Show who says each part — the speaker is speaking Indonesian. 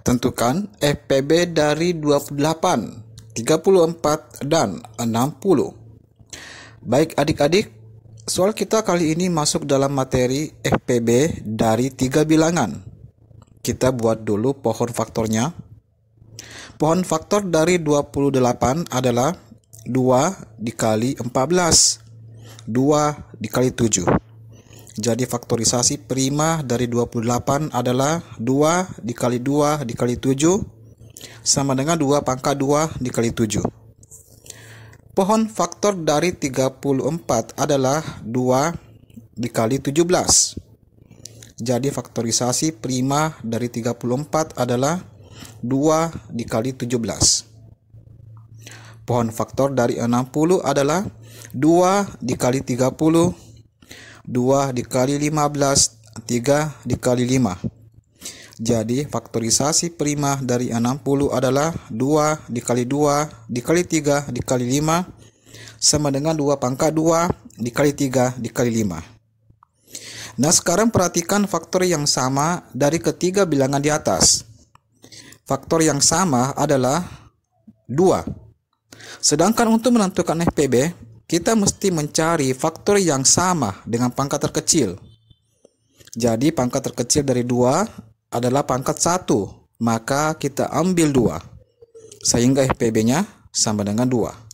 Speaker 1: Tentukan FPB dari 28, 34, dan 60. Baik adik-adik, soal kita kali ini masuk dalam materi FPB dari tiga bilangan. Kita buat dulu pohon faktornya. Pohon faktor dari 28 adalah 2 dikali 14, 2 dikali 7. Jadi faktorisasi prima dari 28 adalah 2 dikali 2 dikali 7 sama dengan 2 pangkat 2 dikali 7. Pohon faktor dari 34 adalah 2 dikali 17. Jadi faktorisasi prima dari 34 adalah 2 dikali 17 pohon faktor dari 60 adalah 2 dikali 30 2 dikali 15, 3 dikali 5. Jadi faktorisasi prima dari 60 adalah 2 dikali 2 dikali 3 dikali 5 sama dengan 2 pangkat 2 dikali 3 dikali 5. Nah sekarang perhatikan faktor yang sama dari ketiga bilangan di atas. Faktor yang sama adalah 2. Sedangkan untuk menentukan FPB, kita mesti mencari faktor yang sama dengan pangkat terkecil. Jadi pangkat terkecil dari dua adalah pangkat satu, maka kita ambil dua, sehingga FPB-nya sama dengan dua.